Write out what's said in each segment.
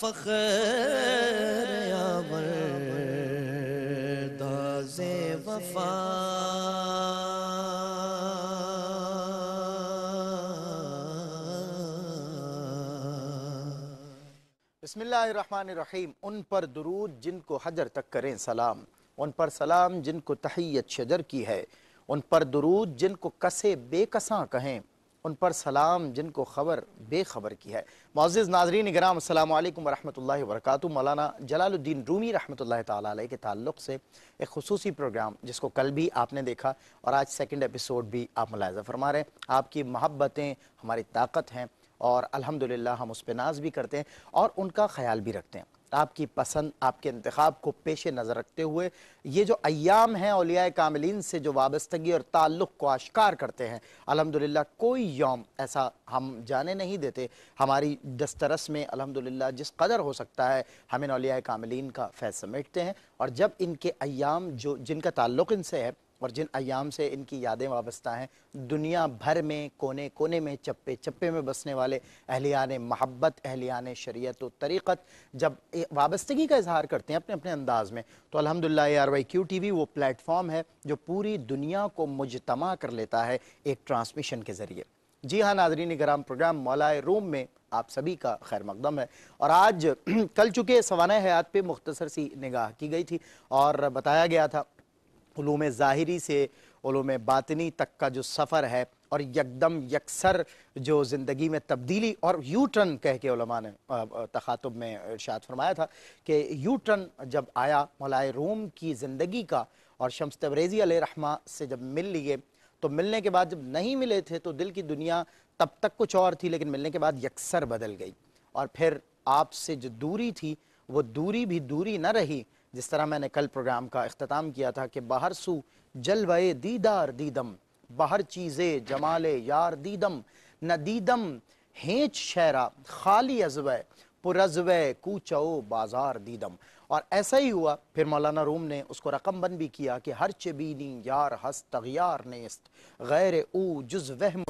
فخر مرداز وفا بسم اللہ الرحمن الرحیم ان پر درود جن کو حجر تک کریں سلام ان پر سلام جن کو تحیت شجر کی ہے ان پر درود جن کو کسے بے کساں کہیں ان پر سلام جن کو خبر بے خبر کی ہے معزز ناظرین اگرام السلام علیکم ورحمت اللہ وبرکاتہ مولانا جلال الدین رومی رحمۃ اللہ تعالیٰ علیہ کے تعلق سے ایک خصوصی پروگرام جس کو کل بھی آپ نے دیکھا اور آج سیکنڈ ایپیسوڈ بھی آپ ملاحظہ فرما رہے ہیں آپ کی محبتیں ہماری طاقت ہیں اور الحمدللہ ہم اس پہ ناز بھی کرتے ہیں اور ان کا خیال بھی رکھتے ہیں آپ کی پسند آپ کے انتخاب کو پیش نظر رکھتے ہوئے یہ جو ایام ہیں اولیاء کاملین سے جو وابستگی اور تعلق کو آشکار کرتے ہیں الحمدللہ کوئی یوم ایسا ہم جانے نہیں دیتے ہماری دسترس میں الحمدللہ جس قدر ہو سکتا ہے ہم ان اولیاء کاملین کا فیض سمیٹتے ہیں اور جب ان کے ایام جو جن کا تعلق ان سے ہے اور جن ایام سے ان کی یادیں وابستہ ہیں دنیا بھر میں کونے کونے میں چپے چپے میں بسنے والے اہلیان محبت اہلیان شریعت و طریقت جب وابستگی کا اظہار کرتے ہیں اپنے اپنے انداز میں تو الحمدللہ A R Y Q T V وہ پلیٹ فارم ہے جو پوری دنیا کو مجتمع کر لیتا ہے ایک ٹرانسمیشن کے ذریعے جی ہاں ناظرین گرام پروگرام مولائے روم میں آپ سبھی کا خیر مقدم ہے اور آج کل چکے سوانہ حیات پہ مختصر سی نگاہ کی گئی تھی اور بتایا گیا تھا علوم ظاہری سے علوم باطنی تک کا جو سفر ہے اور یک دم یکسر جو زندگی میں تبدیلی اور یو ٹرن کہہ کے علماء نے تخاطب میں ارشاد فرمایا تھا کہ یو ٹرن جب آیا مولائے روم کی زندگی کا اور شمس تبریزی علیہ رحمہ سے جب مل لیے تو ملنے کے بعد جب نہیں ملے تھے تو دل کی دنیا تب تک کچھ اور تھی لیکن ملنے کے بعد یکسر بدل گئی اور پھر آپ سے جو دوری تھی وہ دوری بھی دوری نہ رہی جس طرح میں نے کل پروگرام کا اختتام کیا تھا کہ باہر سو جلوے دیدار دیدم باہر چیزیں جمال یار دیدم نہ دیدم ہینچ شہرہ خالی ازوے پرزوے کوچو بازار دیدم اور ایسا ہی ہوا پھر مولانا روم نے اس کو رقم بند بھی کیا کہ ہر چبینی یار ہست تغیار نیست غیر او جز جز وہم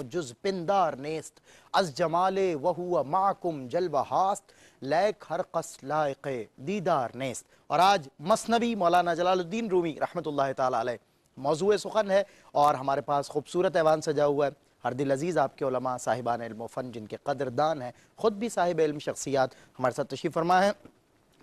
پندار نیست نیست از جمال وہو معکم لیک ہر لائق دیدار اور آج مصنبی مولانا جلال الدین رومی رحمت اللہ تعالیٰ علیہ موضوع سخن ہے اور ہمارے پاس خوبصورت ایوان سجا ہوا ہے ہر دل عزیز آپ کے علماء صاحبان علم و فن جن کے قدردان ہیں خود بھی صاحب علم شخصیات ہمارے ساتھ تشریف فرما ہے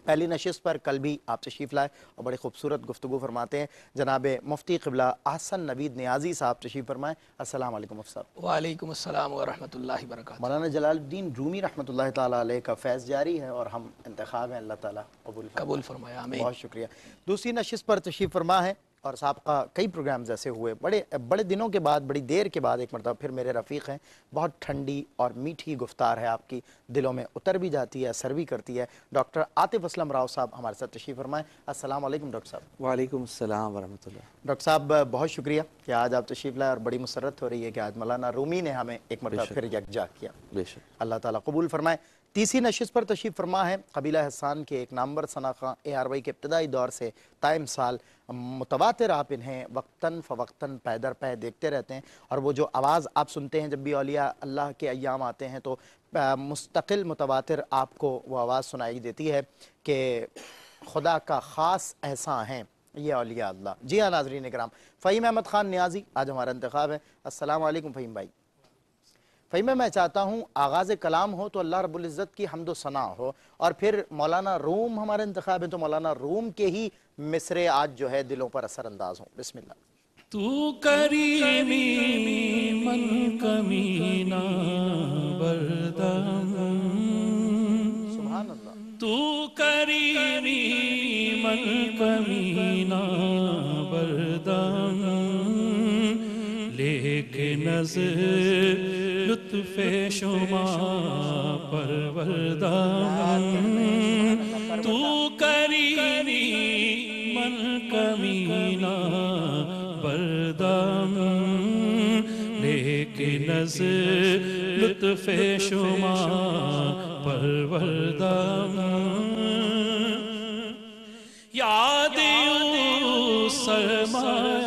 پہلی نشست پر کل بھی آپ تشریف لائے اور بڑے خوبصورت گفتگو فرماتے ہیں جناب مفتی قبلہ احسن نبید نیازی صاحب تشریف فرمائے السلام علیکم وعلیکم السلام ورحمۃ اللہ وبرکاتہ مولانا جلال الدین رومی رحمۃ اللہ تعالیٰ علیہ کا فیض جاری ہے اور ہم انتخاب ہیں اللہ تعالیٰ قبول فرمایا آمین بہت شکریہ دوسری نشست پر تشریف فرما ہے اور سابقہ کا کئی پروگرامز ایسے ہوئے بڑے بڑے دنوں کے بعد بڑی دیر کے بعد ایک مرتبہ پھر میرے رفیق ہیں بہت ٹھنڈی اور میٹھی گفتار ہے آپ کی دلوں میں اتر بھی جاتی ہے بھی کرتی ہے ڈاکٹر عاطف اسلم راؤ صاحب ہمارے ساتھ تشریف فرمائے السلام علیکم ڈاکٹر صاحب وعلیکم السلام ورحمۃ اللہ ڈاکٹر صاحب بہت شکریہ کہ آج آپ تشریف لائے اور بڑی مسرت ہو رہی ہے کہ آج مولانا رومی نے ہمیں ایک مرتبہ پھر یکجا کیا اللہ تعالیٰ قبول فرمائے تیسری نشست پر تشریف فرما ہے قبیلہ حسان کے ایک نامبر ثنا اے آر وائی کے ابتدائی دور سے تائم سال متواتر آپ انہیں وقتاً فوقتاً پیدر پہ دیکھتے رہتے ہیں اور وہ جو آواز آپ سنتے ہیں جب بھی اولیاء اللہ کے ایام آتے ہیں تو مستقل متواتر آپ کو وہ آواز سنائی دیتی ہے کہ خدا کا خاص احسان ہے یہ اولیاء اللہ جی ہاں ناظرین اکرام فہیم احمد خان نیازی آج ہمارا انتخاب ہے السلام علیکم فہیم بھائی فہمہ میں چاہتا ہوں آغاز کلام ہو تو اللہ رب العزت کی حمد و ثنا ہو اور پھر مولانا روم ہمارے انتخاب ہے تو مولانا روم کے ہی مصرے آج جو ہے دلوں پر اثر انداز ہوں بسم اللہ نظر لطف شما پروردان تو کریمی من کمینہ بردان ایک نظر لطف شما پروردان یاد سرمایہ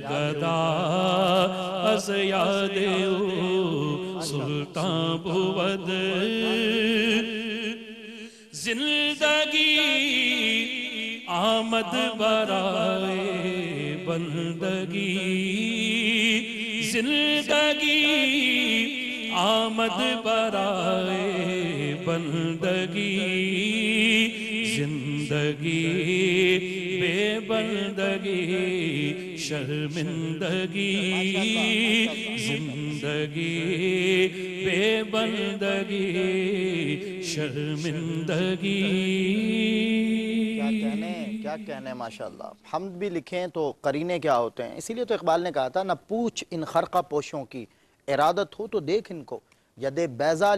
گدا از یاد سلطان بود زندگی آمد برائے بندگی زندگی آمد برائے بندگی زندگی بندگی بندگی شرمندگی شرمندگی زندگی بے کیا کہنے کیا کہنے ماشاءاللہ ہم بھی لکھیں تو قرینے کیا ہوتے ہیں اسی لیے تو اقبال نے کہا تھا نہ پوچھ ان خرقہ پوشوں کی ارادت ہو تو دیکھ ان کو ید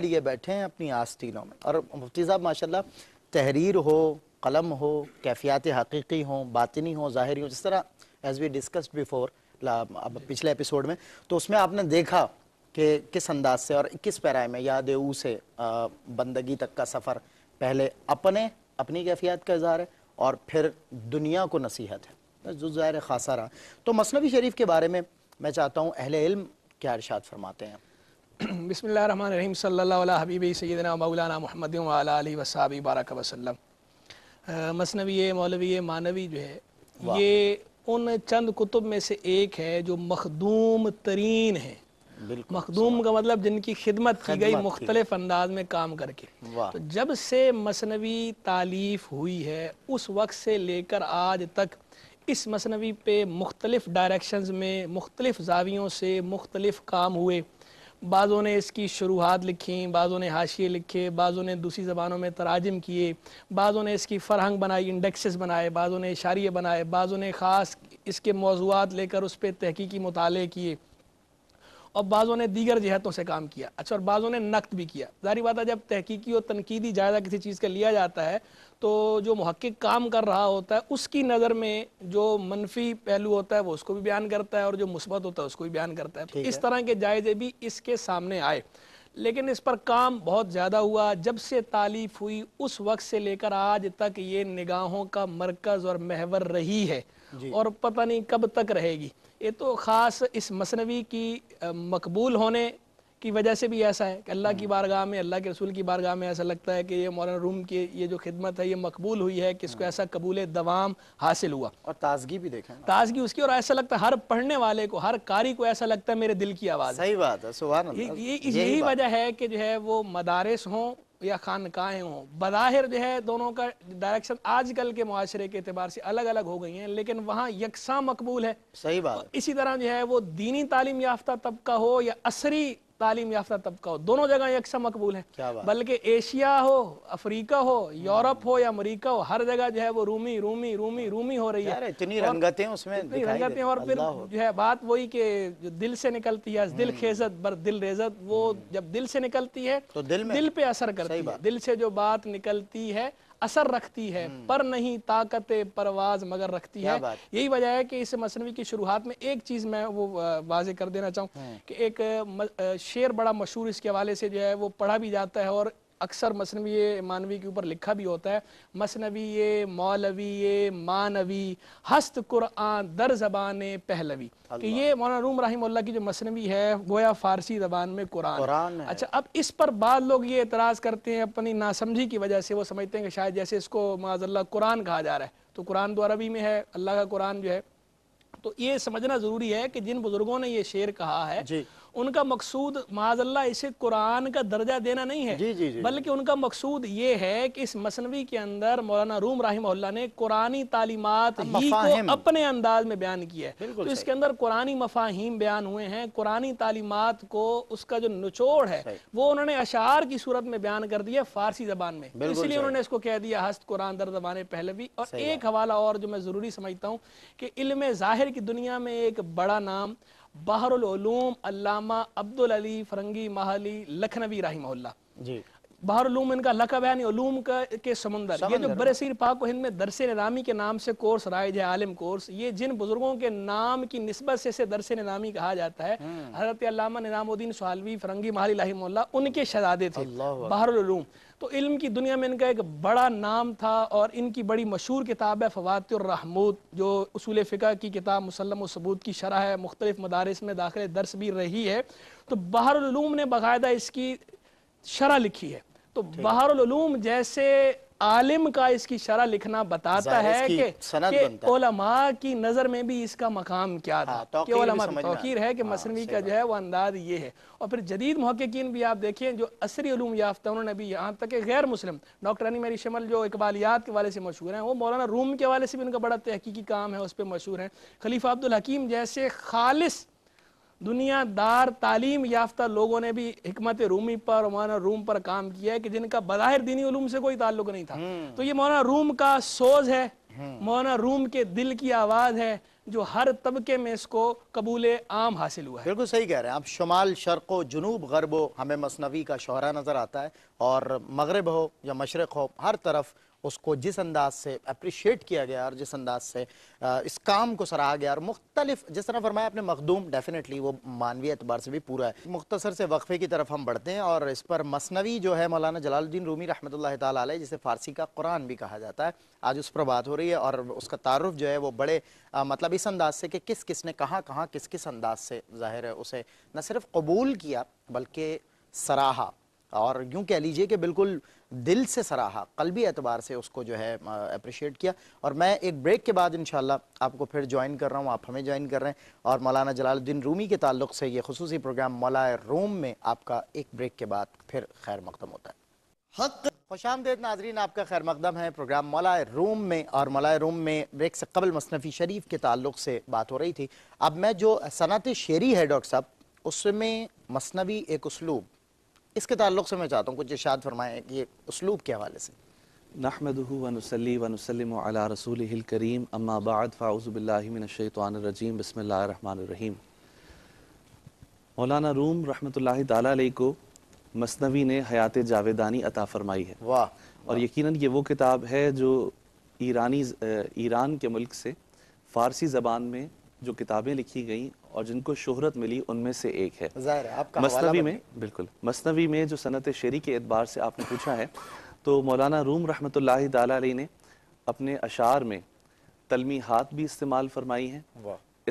لیے بیٹھے ہیں اپنی آستینوں میں اور مفتی صاحب ماشاءاللہ تحریر ہو قلم ہو کیفیات حقیقی ہوں باطنی ہوں ظاہری ہوں جس طرح ایز وی before پچھلے اپیسوڈ میں تو اس میں آپ نے دیکھا کہ کس انداز سے اور کس پیرائے میں یا دیو سے بندگی تک کا سفر پہلے اپنے اپنی کیفیات کا اظہار ہے اور پھر دنیا کو نصیحت ہے جو ظاہر خاصہ رہا تو مصنوعی شریف کے بارے میں میں چاہتا ہوں اہل علم کیا ارشاد فرماتے ہیں بسم اللہ الرحمن الرحیم صلی اللہ علیہ سیدنا مولانا محمد وعلا وصحابی بارک وسلم مصنوی مولوی مانوی جو ہے یہ ان چند کتب میں سے ایک ہے جو مخدوم ترین ہیں مخدوم کا مطلب جن کی خدمت کی گئی مختلف انداز میں کام کر کے جب سے مصنوی تعلیف ہوئی ہے اس وقت سے لے کر آج تک اس مصنوی پہ مختلف ڈائریکشنز میں مختلف زاویوں سے مختلف کام ہوئے بعضوں نے اس کی شروحات لکھیں بعضوں نے حاشیے لکھے بعضوں نے دوسری زبانوں میں تراجم کیے بعضوں نے اس کی فرہنگ بنائی انڈیکسز بنائے بعضوں نے اشاریے بنائے بعضوں نے خاص اس کے موضوعات لے کر اس پہ تحقیقی مطالعے کیے اور بعضوں نے دیگر جہتوں سے کام کیا اچھا اور بعضوں نے نقد بھی کیا ظاہری بات ہے جب تحقیقی اور تنقیدی جائزہ کسی چیز کا لیا جاتا ہے تو جو محقق کام کر رہا ہوتا ہے اس کی نظر میں جو منفی پہلو ہوتا ہے وہ اس کو بھی بیان کرتا ہے اور جو مثبت ہوتا ہے اس کو بھی بیان کرتا ہے اس طرح کے جائزے بھی اس کے سامنے آئے لیکن اس پر کام بہت زیادہ ہوا جب سے تعلیف ہوئی اس وقت سے لے کر آج تک یہ نگاہوں کا مرکز اور محور رہی ہے جی۔ اور پتہ نہیں کب تک رہے گی یہ تو خاص اس مصنوعی کی مقبول ہونے کی وجہ سے بھی ایسا ہے کہ اللہ کی ہاں۔ بارگاہ میں اللہ کے رسول کی بارگاہ میں ایسا لگتا ہے کہ یہ مولانا روم کی یہ جو خدمت ہے یہ مقبول ہوئی ہے کہ اس کو ہاں۔ ایسا قبول دوام حاصل ہوا اور تازگی بھی دیکھا تازگی اس کی اور ایسا لگتا ہے ہر پڑھنے والے کو ہر کاری کو ایسا لگتا ہے میرے دل کی آواز صحیح بات ہے سبحان اللہ یہی وجہ ہے کہ جو ہے وہ مدارس ہوں یا خانقاہیں ہوں بظاہر جو ہے دونوں کا ڈائریکشن آج کل کے معاشرے کے اعتبار سے الگ الگ ہو گئی ہیں لیکن وہاں یکساں مقبول ہے صحیح بات اسی طرح جو ہے وہ دینی تعلیم یافتہ طبقہ ہو یا عصری تعلیم یافتہ طبقہ ہو دونوں جگہ یکساں مقبول ہیں بلکہ ایشیا ہو افریقہ ہو یورپ ہو یا امریکہ ہو ہر جگہ جو ہے وہ رومی رومی رومی رومی ہو رہی ہے اتنی رنگتیں اس میں دکھائی رنگتیں اور پھر جو ہے بات وہی کہ جو دل سے نکلتی ہے دل خیزت بر دل ریزت وہ جب دل سے نکلتی ہے دل پہ اثر کرتی ہے دل سے جو بات نکلتی ہے اثر رکھتی ہے پر نہیں طاقت پرواز مگر رکھتی ہے یہی وجہ ہے کہ اس مسنوی کی شروحات میں ایک چیز میں وہ واضح کر دینا چاہوں کہ ایک شیر بڑا مشہور اس کے حوالے سے جو ہے وہ پڑھا بھی جاتا ہے اور اکثر مسنوی مانوی کے اوپر لکھا بھی ہوتا ہے مسنوی مولوی مانوی ہست قرآن در زبان پہلوی کہ یہ مولانا روم رحم اللہ کی جو مسنوی ہے گویا فارسی زبان میں قرآن اچھا اب اس پر بعض لوگ یہ اعتراض کرتے ہیں اپنی ناسمجھی کی وجہ سے وہ سمجھتے ہیں کہ شاید جیسے اس کو معاذ اللہ قرآن کہا جا رہا ہے تو قرآن دو عربی میں ہے اللہ کا قرآن جو ہے تو یہ سمجھنا ضروری ہے کہ جن بزرگوں نے یہ شعر کہا ہے جی ان کا مقصود معاذ اللہ اسے قرآن کا درجہ دینا نہیں ہے جی،, جی جی جی بلکہ ان کا مقصود یہ ہے کہ اس مسنوی کے اندر مولانا روم رحمہ اللہ نے قرآنی تعلیمات ہی کو اپنے انداز میں بیان کیا ہے تو اس کے اندر قرآنی مفاہیم بیان ہوئے ہیں قرآنی تعلیمات کو اس کا جو نچوڑ ہے وہ انہوں نے اشعار کی صورت میں بیان کر دیا فارسی زبان میں اس لیے انہوں نے اس کو کہہ دیا ہست قرآن در زبان پہلوی اور ایک حوالہ اور جو میں ضروری سمجھتا ہوں کہ علم ظاہر کی دنیا میں ایک بڑا نام بحر العلوم علامہ عبد العلی فرنگی محلی لکھنوی رحمہ اللہ جی بہر علوم ان کا لقب ہے یعنی علوم کا کے سمندر یہ جو برسیر ہاں۔ پاک و ہند میں درس نظامی کے نام سے کورس رائج ہے عالم کورس یہ جن بزرگوں کے نام کی نسبت سے اسے درس نظامی کہا جاتا ہے ہاں۔ حضرت علامہ نظام الدین سہالوی فرنگی محلی الہی مولا ان کے شہزادے تھے بہر العلوم تو علم کی دنیا میں ان کا ایک بڑا نام تھا اور ان کی بڑی مشہور کتاب ہے فوات الرحمود جو اصول فقہ کی کتاب مسلم و ثبوت کی شرح ہے مختلف مدارس میں داخل درس بھی رہی ہے تو بہر العلوم نے باقاعدہ اس کی شرح لکھی ہے تو العلوم جیسے عالم کا اس کی شرح لکھنا بتاتا ہے کہ علماء کی نظر میں بھی اس کا مقام کیا تھا ہاں، کہ کہ علماء توقیر ہے مصنوعی ہاں، کا جو ہے وہ انداز یہ ہے اور پھر جدید محققین بھی آپ دیکھیں جو عصری علوم یافتہ انہوں نے بھی یہاں تک کہ غیر مسلم ڈاکٹر میری شمل جو اقبالیات کے والے سے مشہور ہیں وہ مولانا روم کے والے سے بھی ان کا بڑا تحقیقی کام ہے اس پہ مشہور ہیں خلیفہ عبدالحکیم جیسے خالص دنیا دار تعلیم یافتہ لوگوں نے بھی حکمت رومی پر اور مولانا روم پر کام کیا ہے کہ جن کا بظاہر دینی علوم سے کوئی تعلق نہیں تھا تو یہ مولانا روم کا سوز ہے مولانا روم کے دل کی آواز ہے جو ہر طبقے میں اس کو قبول عام حاصل ہوا ہے بالکل صحیح کہہ رہے ہیں آپ شمال شرق و جنوب غرب ہو ہمیں مصنوی کا شہرہ نظر آتا ہے اور مغرب ہو یا مشرق ہو ہر طرف اس کو جس انداز سے اپریشیٹ کیا گیا اور جس انداز سے اس کام کو سراہا گیا اور مختلف جس طرح فرمایا اپنے مخدوم ڈیفینیٹلی وہ مانوی اعتبار سے بھی پورا ہے مختصر سے وقفے کی طرف ہم بڑھتے ہیں اور اس پر مسنوی جو ہے مولانا جلال الدین رومی رحمۃ اللہ تعالی علیہ جسے فارسی کا قرآن بھی کہا جاتا ہے آج اس پر بات ہو رہی ہے اور اس کا تعارف جو ہے وہ بڑے مطلب اس انداز سے کہ کس کس نے کہاں کہاں کس کس انداز سے ظاہر ہے اسے نہ صرف قبول کیا بلکہ سراہا اور یوں کہہ لیجئے کہ بالکل دل سے سراہا قلبی اعتبار سے اس کو جو ہے اپریشیٹ کیا اور میں ایک بریک کے بعد انشاءاللہ آپ کو پھر جوائن کر رہا ہوں آپ ہمیں جوائن کر رہے ہیں اور مولانا جلال الدین رومی کے تعلق سے یہ خصوصی پروگرام مولا روم میں آپ کا ایک بریک کے بعد پھر خیر مقدم ہوتا ہے حق آمدید ناظرین آپ کا خیر مقدم ہے پروگرام مولا روم میں اور مولا روم میں بریک سے قبل مصنفی شریف کے تعلق سے بات ہو رہی تھی اب میں جو صنعت شعری ہے ڈاکٹر صاحب اس میں مصنوعی ایک اسلوب اس کے تعلق سے میں چاہتا ہوں کچھ ارشاد فرمائیں کہ اسلوب کے حوالے سے نحمده ونسلی ونسلم علی رسوله الكریم اما بعد فاعوذ باللہ من الشیطان الرجیم بسم اللہ الرحمن الرحیم مولانا روم رحمت اللہ تعالیٰ علیہ کو مصنوی نے حیات جاویدانی عطا فرمائی ہے واہ اور یقیناً یہ وہ کتاب ہے جو ایرانی ایران کے ملک سے فارسی زبان میں جو کتابیں لکھی گئیں اور جن کو شہرت ملی ان میں سے ایک ہے مصنوی میں بالکل مصنوی میں جو صنعت شیری کے سے آپ نے پوچھا ہے تو مولانا روم رحمت اللہ تعالیٰ علیہ نے اپنے میں تلمیحات بھی استعمال فرمائی ہیں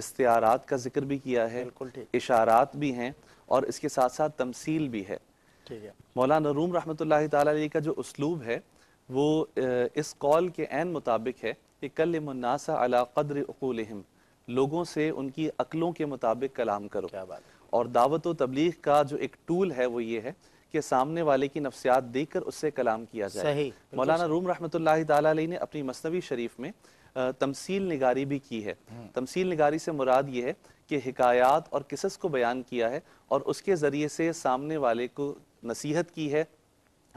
استعارات کا ذکر بھی کیا ہے اشارات بھی ہیں اور اس کے ساتھ ساتھ تمثیل بھی ہے مولانا روم رحمۃ اللہ تعالیٰ کا جو اسلوب ہے وہ اس قول کے مطابق ہے کہ کل اقولہم لوگوں سے ان کی عقلوں کے مطابق کلام کرو اور دعوت و تبلیغ کا جو ایک ٹول ہے وہ یہ ہے کہ سامنے والے کی نفسیات دیکھ کر اس سے کلام کیا جائے مولانا روم اللہ علیہ نے اپنی مصنوعی شریف میں تمثیل نگاری بھی کی ہے تمثیل نگاری سے مراد یہ ہے کہ حکایات اور قصص کو بیان کیا ہے اور اس کے ذریعے سے سامنے والے کو نصیحت کی ہے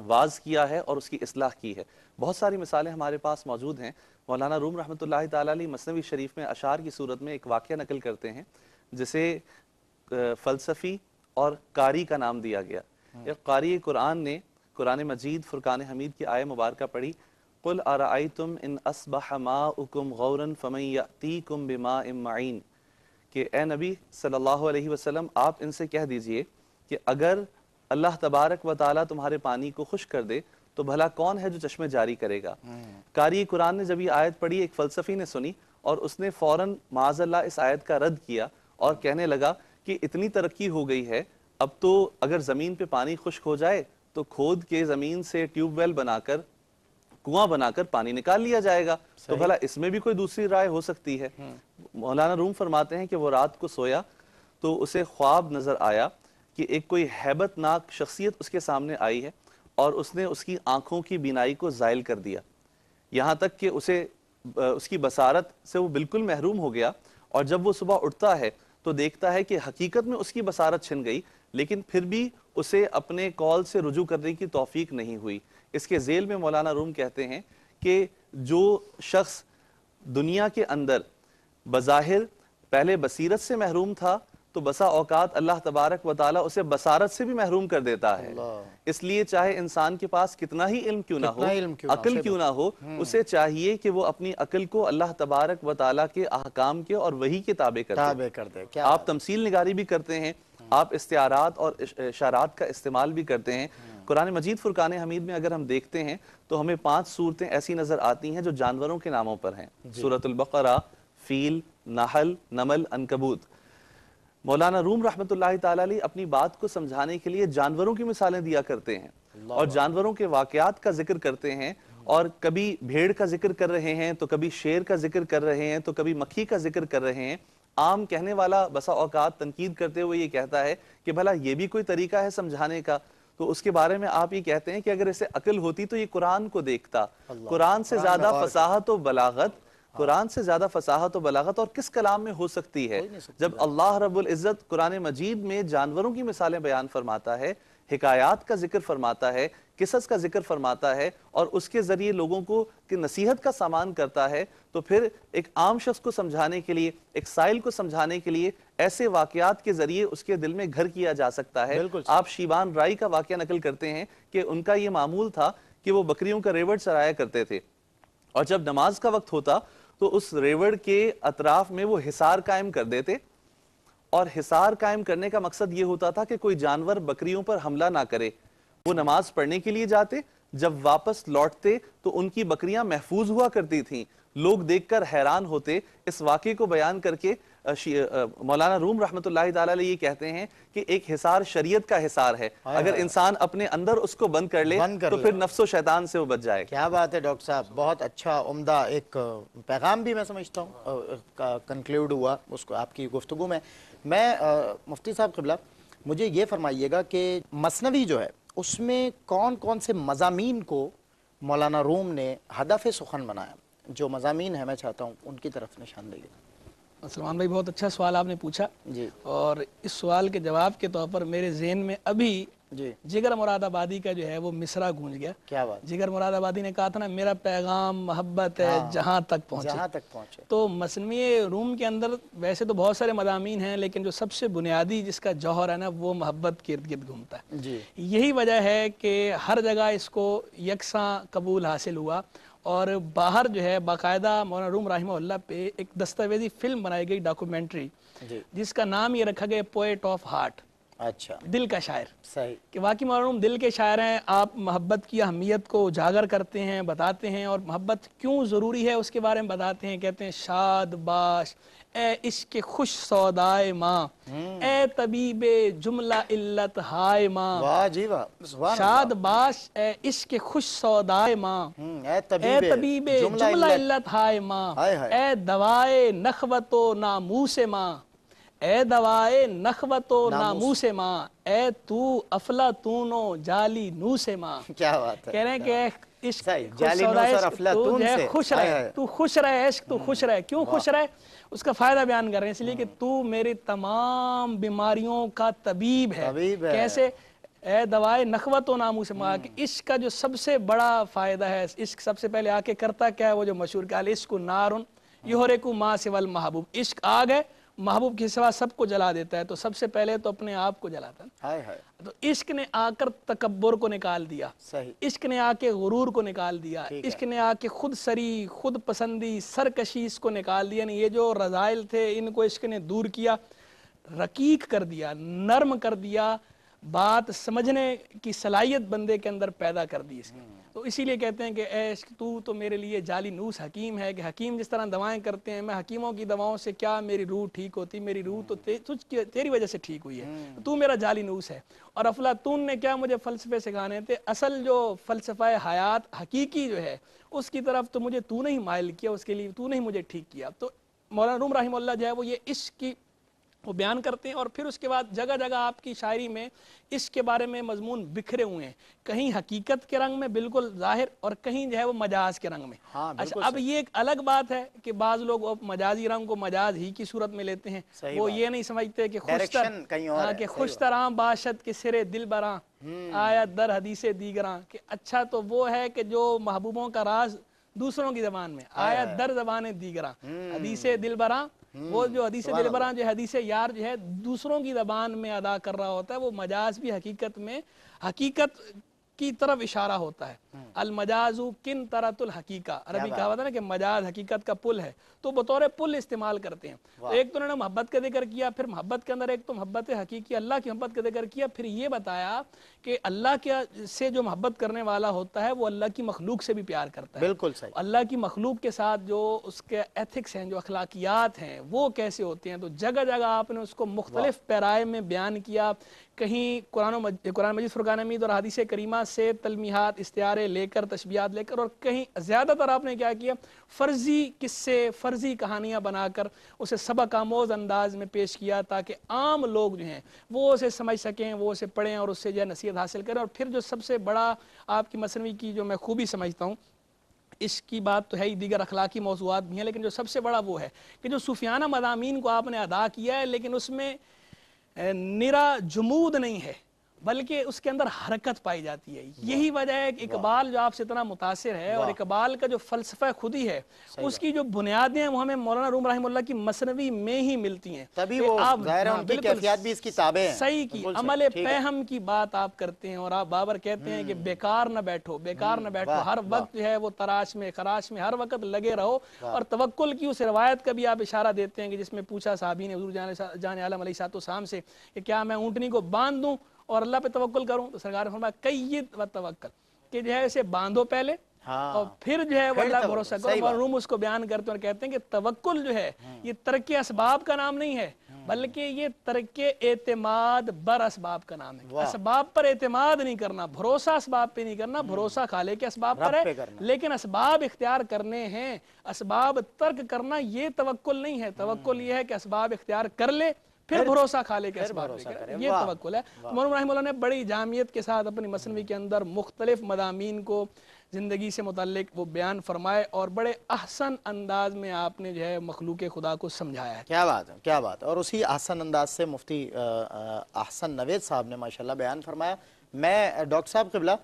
واز کیا ہے اور اس کی اصلاح کی ہے بہت ساری مثالیں ہمارے پاس موجود ہیں مولانا روم رحمۃ اللہ تعالیٰ مصنوعی شریف میں اشار کی صورت میں ایک واقعہ نقل کرتے ہیں جسے فلسفی اور قاری کا نام دیا گیا ہاں۔ قاری قرآن نے قرآن مجید فرقان حمید کی آئے مبارکہ پڑھی فمن یأتیکم آئی تم کہ اے نبی صلی اللہ علیہ وسلم آپ ان سے کہہ دیجئے کہ اگر اللہ تبارک و تعالیٰ تمہارے پانی کو خوش کر دے تو بھلا کون ہے جو چشمے جاری کرے گا قاری قرآن نے جب یہ آیت پڑھی ایک فلسفی نے سنی اور اس نے فوراً اس آیت کا رد کیا اور کہنے لگا کہ اتنی ترقی ہو گئی ہے اب تو اگر زمین پہ پانی خشک ہو جائے تو کھود کے زمین سے ٹیوب ویل بنا کر کنواں بنا کر پانی نکال لیا جائے گا تو بھلا اس میں بھی کوئی دوسری رائے ہو سکتی ہے مولانا روم فرماتے ہیں کہ وہ رات کو سویا تو اسے خواب نظر آیا کہ ایک کوئی ہیبت ناک شخصیت اس کے سامنے آئی ہے اور اس نے اس کی آنکھوں کی بینائی کو زائل کر دیا یہاں تک کہ اسے اس کی بصارت سے وہ بالکل محروم ہو گیا اور جب وہ صبح اٹھتا ہے تو دیکھتا ہے کہ حقیقت میں اس کی بصارت چھن گئی لیکن پھر بھی اسے اپنے کال سے رجوع کرنے کی توفیق نہیں ہوئی اس کے ذیل میں مولانا روم کہتے ہیں کہ جو شخص دنیا کے اندر بظاہر پہلے بصیرت سے محروم تھا تو بسا اوقات اللہ تبارک و تعالیٰ اسے بسارت سے بھی محروم کر دیتا ہے اس لیے چاہے انسان کے پاس کتنا ہی علم کیوں نہ ہو عقل کیوں نہ ہو اسے چاہیے کہ وہ اپنی عقل کو اللہ تبارک و تعالیٰ کے احکام کے اور وہی کے تابع کر دے آپ تمثیل نگاری بھی کرتے ہیں آپ استعارات اور اشارات کا استعمال بھی کرتے ہیں قرآن مجید فرقان حمید میں اگر ہم دیکھتے ہیں تو ہمیں پانچ صورتیں ایسی نظر آتی ہیں جو جانوروں کے ناموں پر ہیں صورت جی۔ البقرہ فیل نحل نمل انکبوت مولانا روم رحمت اللہ تعالیٰ اپنی بات کو سمجھانے کے لیے جانوروں کی مثالیں دیا کرتے ہیں اور جانوروں کے واقعات کا ذکر کرتے ہیں اور کبھی بھیڑ کا ذکر کر رہے ہیں تو کبھی شیر کا ذکر کر رہے ہیں تو کبھی مکھی کا ذکر کر رہے ہیں عام کہنے والا بسا اوقات تنقید کرتے ہوئے یہ کہتا ہے کہ بھلا یہ بھی کوئی طریقہ ہے سمجھانے کا تو اس کے بارے میں آپ یہ کہتے ہیں کہ اگر اسے عقل ہوتی تو یہ قرآن کو دیکھتا قرآن سے زیادہ فصاحت و بلاغت ہاں۔ قرآن سے زیادہ فساحت و بلاغت اور کس کلام میں ہو سکتی ہے جب اللہ رب العزت قرآن مجید میں جانوروں کی مثالیں بیان فرماتا ہے حکایات کا ذکر فرماتا ہے قصص کا ذکر فرماتا ہے اور اس کے ذریعے لوگوں کو کہ نصیحت کا سامان کرتا ہے تو پھر ایک عام شخص کو سمجھانے کے لیے ایک سائل کو سمجھانے کے لیے ایسے واقعات کے ذریعے اس کے دل میں گھر کیا جا سکتا ہے آپ شیبان رائی کا واقعہ نقل کرتے ہیں کہ ان کا یہ معمول تھا کہ وہ بکریوں کا ریوٹ چرایا کرتے تھے اور جب نماز کا وقت ہوتا تو اس کے اطراف میں وہ حسار قائم کر دیتے اور حسار قائم کرنے کا مقصد یہ ہوتا تھا کہ کوئی جانور بکریوں پر حملہ نہ کرے وہ نماز پڑھنے کے لیے جاتے جب واپس لوٹتے تو ان کی بکریاں محفوظ ہوا کرتی تھیں لوگ دیکھ کر حیران ہوتے اس واقعے کو بیان کر کے مولانا روم رحمت اللہ تعالیٰ یہ کہتے ہیں کہ ایک حصار شریعت کا حصار ہے اگر انسان اپنے اندر اس کو بند کر لے تو پھر نفس و شیطان سے وہ بچ جائے کیا بات ہے ڈاکٹر صاحب بہت اچھا عمدہ ایک پیغام بھی میں سمجھتا ہوں کنکلیوڈ ہوا اس کو آپ کی گفتگو میں میں مفتی صاحب قبلہ مجھے یہ فرمائیے گا کہ مصنوی جو ہے اس میں کون کون سے مضامین کو مولانا روم نے ہدف سخن بنایا جو مضامین ہے میں چاہتا ہوں ان کی طرف نشان دہی سلمان بھائی بہت اچھا سوال آپ نے پوچھا جی اور اس سوال کے جواب کے طور پر میرے ذہن میں ابھی جی جگر مراد آبادی کا جو ہے وہ مصرا گونج گیا کیا بات جگر مراد آبادی نے کہا تھا نا میرا پیغام محبت ہے ہاں۔ جہاں تک پہنچے جہاں تک پہنچے تو مسنوی روم کے اندر ویسے تو بہت سارے مضامین ہیں لیکن جو سب سے بنیادی جس کا جوہر ہے نا وہ محبت کے ارد گرد گھومتا ہے جی یہی وجہ ہے کہ ہر جگہ اس کو یکساں قبول حاصل ہوا اور باہر جو ہے باقاعدہ مولانا روم رحمہ اللہ پہ ایک دستاویزی فلم بنائی گئی ڈاکومنٹری جی۔ جس کا نام یہ رکھا گیا پوئٹ آف ہارٹ اچھا دل کا شاعر صحیح کہ واقعی مولانا روم دل کے شاعر ہیں آپ محبت کی اہمیت کو اجاگر کرتے ہیں بتاتے ہیں اور محبت کیوں ضروری ہے اس کے بارے میں بتاتے ہیں کہتے ہیں شاد باش اے عشق خوش سودائے ماں اے طبیب جملہ علت ہائے ماں جی شاد باش اے عشق خوش سودائے ماں اے طبیب جملہ علت ہائے ماں اے دوائے نخوت و نامو سے ماں اے دوائے نخوت و نامو سے ماں اے تو افلاتون و جالی نو سے ماں کہہ رہے ہیں کہ اے عشق خوش سودائے تو خوش رہے تو خوش رہے عشق تو خوش رہے کیوں خوش رہے اس کا فائدہ بیان کر رہے ہیں اس لیے کہ ہاں۔ تو میرے تمام بیماریوں کا طبیب ہے کیسے اے دوائے نخوت و نامو سے نام کہ عشق کا جو سب سے بڑا فائدہ ہے عشق سب سے پہلے آ کے کرتا کیا ہے وہ جو مشہور کہ محبوب عشق آگ ہے محبوب کے سوا سب کو جلا دیتا ہے تو سب سے پہلے تو اپنے آپ کو جلاتا ہے تو عشق نے آ کر تکبر کو نکال دیا عشق نے آ کے غرور کو نکال دیا عشق نے آ کے خود سری خود پسندی سرکشی اس کو نکال دیا یعنی یہ جو رضائل تھے ان کو عشق نے دور کیا رقیق کر دیا نرم کر دیا بات سمجھنے کی صلاحیت بندے کے اندر پیدا کر دی اس نے تو اسی لیے کہتے ہیں کہ اے عشق تو تو میرے لیے جالی نوس حکیم ہے کہ حکیم جس طرح دوائیں کرتے ہیں میں حکیموں کی دواؤں سے کیا میری روح ٹھیک ہوتی میری روح تو تیری وجہ سے ٹھیک ہوئی ہے تو میرا جالی نوس ہے اور افلاطون نے کیا مجھے فلسفے سکھانے تھے اصل جو فلسفہ حیات حقیقی جو ہے اس کی طرف تو مجھے تو نہیں مائل کیا اس کے لیے تو نہیں مجھے ٹھیک کیا تو مولانا روم رحمہ اللہ جو ہے وہ یہ عشق کی وہ بیان کرتے ہیں اور پھر اس کے بعد جگہ جگہ آپ کی شاعری میں اس کے بارے میں مضمون بکھرے ہوئے ہیں کہیں حقیقت کے رنگ میں بالکل ظاہر اور کہیں جو ہے مجاز کے رنگ میں ہاں، اچھا، اب یہ ایک الگ بات ہے کہ بعض لوگ مجازی رنگ کو مجاز ہی کی صورت میں لیتے ہیں وہ یہ نہیں سمجھتے کہ خوشر ہاں، خوش باشد کے سرے دل براں آیا در حدیث دیگراں کہ اچھا تو وہ ہے کہ جو محبوبوں کا راز دوسروں کی زبان میں آیا در زبان دیگراں حدیث دل براں وہ جو حدیث دربراں جو حدیث یار جو ہے دوسروں کی زبان میں ادا کر رہا ہوتا ہے وہ مجاز بھی حقیقت میں حقیقت کی طرف اشارہ ہوتا ہے المجاز کن ترۃ الحقیقہ عربی کہا تھا حقیقت کا پل ہے تو بطور پل استعمال کرتے ہیں تو ایک انہوں نے محبت کا ذکر کیا پھر محبت کے اندر ایک تو محبت حقیقی اللہ کی محبت کا ذکر کیا پھر یہ بتایا کہ اللہ کے سے جو محبت کرنے والا ہوتا ہے وہ اللہ کی مخلوق سے بھی پیار کرتا ہے بالکل اللہ کی مخلوق کے ساتھ جو اس کے ایتھکس ہیں جو اخلاقیات ہیں وہ کیسے ہوتے ہیں تو جگہ جگہ آپ نے اس کو مختلف پیرائے میں بیان کیا کہیں قرآن مجید فرقان امید اور حدیث کریمہ سے تلمیحات حوالے لے کر تشبیہات لے کر اور کہیں زیادہ تر آپ نے کیا کیا فرضی قصے فرضی کہانیاں بنا کر اسے سبق آموز انداز میں پیش کیا تاکہ عام لوگ جو ہیں وہ اسے سمجھ سکیں وہ اسے پڑھیں اور اس سے جو ہے نصیحت حاصل کریں اور پھر جو سب سے بڑا آپ کی مصنوعی کی جو میں خوبی سمجھتا ہوں اس کی بات تو ہے ہی دیگر اخلاقی موضوعات بھی ہیں لیکن جو سب سے بڑا وہ ہے کہ جو صوفیانہ مضامین کو آپ نے ادا کیا ہے لیکن اس میں نرا جمود نہیں ہے بلکہ اس کے اندر حرکت پائی جاتی ہے یہی وجہ ہے کہ اقبال جو آپ سے اتنا متاثر ہے اور اقبال کا جو فلسفہ خودی ہے اس کی جو بنیادیں ہیں وہ ہمیں مولانا روم رحم اللہ کی مسنوی میں ہی ملتی ہیں تب ہی وہ ہے ان کی کیفیات بھی اس کی تابع ہیں صحیح کی عمل پہم کی بات آپ کرتے ہیں اور آپ بابر کہتے ہیں کہ بیکار نہ بیٹھو بیکار نہ بیٹھو ہر وقت ہے وہ تراش میں خراش میں ہر وقت لگے رہو اور توقل کی اس روایت کا بھی آپ اشارہ دیتے ہیں کہ جس میں پوچھا صحابی نے حضور جان عالم علیہ السلام سے کہ کیا میں اونٹنی کو باندھ دوں اور اللہ پہ توقل کروں تو سرکار فرمایا قید و کہ جو ہے اسے باندھو پہلے ہاں۔ اور پھر جو ہے اللہ بھروسہ کرو اس کو بیان کرتے ہیں ہیں کہتے کہ جو ہے یہ ترقی اسباب کا نام نہیں ہے بلکہ یہ ترقی اعتماد بر اسباب کا نام ہے اسباب پر اعتماد نہیں کرنا بھروسہ اسباب پہ نہیں کرنا بھروسہ کھالے کے اسباب پر ہے لیکن اسباب اختیار کرنے ہیں اسباب ترک کرنا یہ توقل نہیں ہے توقل یہ ہے کہ اسباب اختیار کر لے پھر بھروسہ کھا لے کے اسباب بھی کریں یہ توقل ہے مولانا رحمہ اللہ نے بڑی جامعیت کے ساتھ اپنی مسنوی کے اندر مختلف مدامین کو زندگی سے متعلق وہ بیان فرمائے اور بڑے احسن انداز میں آپ نے جو ہے مخلوق خدا کو سمجھایا ہے کیا بات ہے کیا بات اور اسی احسن انداز سے مفتی احسن نوید صاحب نے ماشاءاللہ بیان فرمایا میں ڈاکٹر صاحب قبلہ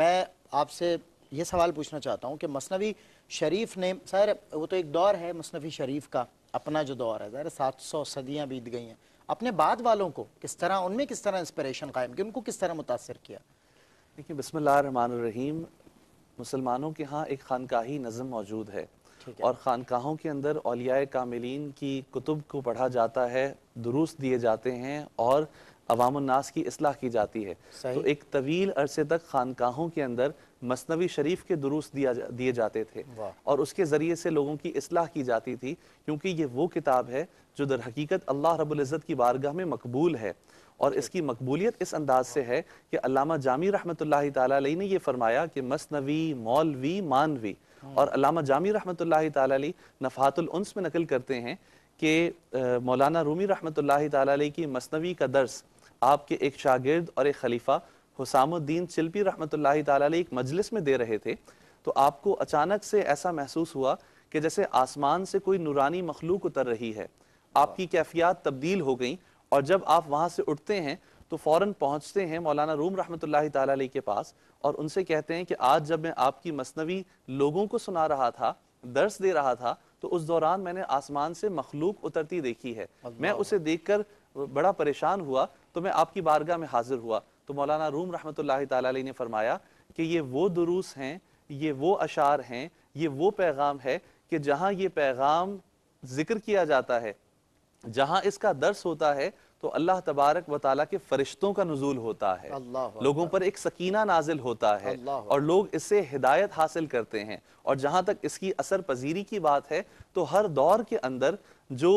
میں آپ سے یہ سوال پوچھنا چاہتا ہوں کہ مسنوی شریف نے ظاہر وہ تو ایک دور ہے مصنفی شریف کا اپنا جو دور ہے ظاہر سات سو صدیاں بیت گئی ہیں اپنے بعد والوں کو کس طرح ان میں کس طرح انسپریشن قائم کی ان کو کس طرح متاثر کیا دیکھیں بسم اللہ الرحمن الرحیم مسلمانوں کے ہاں ایک خانقاہی نظم موجود ہے اور خانقاہوں کے اندر اولیاء کاملین کی کتب کو پڑھا جاتا ہے دروس دیے جاتے ہیں اور عوام الناس کی اصلاح کی جاتی ہے تو ایک طویل عرصے تک خانقاہوں کے اندر مصنوی شریف کے دروس دیے جاتے تھے اور اس کے ذریعے سے لوگوں کی اصلاح کی جاتی تھی کیونکہ یہ وہ کتاب ہے جو در حقیقت اللہ رب العزت کی بارگاہ میں مقبول ہے اور اس کی مقبولیت اس انداز سے ہے کہ علامہ جامی رحمۃ اللہ تعالیٰ علیہ نے یہ فرمایا کہ مصنوی مولوی مانوی ہاں۔ اور علامہ جامی رحمت اللہ تعالیٰ علیہ نفات الانس میں نقل کرتے ہیں کہ مولانا رومی رحمت اللہ تعالیٰ علیہ کی مصنوی کا درس آپ کے ایک شاگرد اور ایک خلیفہ حسام الدین چلپی رحمت اللہ تعالیٰ علیہ ایک مجلس میں دے رہے تھے تو آپ کو اچانک سے ایسا محسوس ہوا کہ جیسے آسمان سے کوئی نورانی مخلوق اتر رہی ہے آپ کی کیفیات تبدیل ہو گئیں اور جب آپ وہاں سے اٹھتے ہیں تو فوراں پہنچتے ہیں مولانا روم رحمت اللہ تعالیٰ علیہ کے پاس اور ان سے کہتے ہیں کہ آج جب میں آپ کی مصنوی لوگوں کو سنا رہا تھا درس دے رہا تھا تو اس دوران میں نے آسمان سے مخلوق اترتی دیکھی ہے میں اسے دیکھ کر بڑا پریشان ہوا تو میں آپ کی بارگاہ میں حاضر ہوا تو مولانا روم رحمت اللہ تعالیٰ کہ یہ وہ دروس ہیں یہ وہ اشار ہیں یہ وہ پیغام ہے کہ جہاں جہاں یہ پیغام ذکر کیا جاتا ہے ہے اس کا درس ہوتا تو اللہ تبارک و تعالیٰ کے فرشتوں کا نزول ہوتا ہے لوگوں پر ایک سکینہ نازل ہوتا ہے اور لوگ اس سے ہدایت حاصل کرتے ہیں اور جہاں تک اس کی اثر پذیری کی بات ہے تو ہر دور کے اندر جو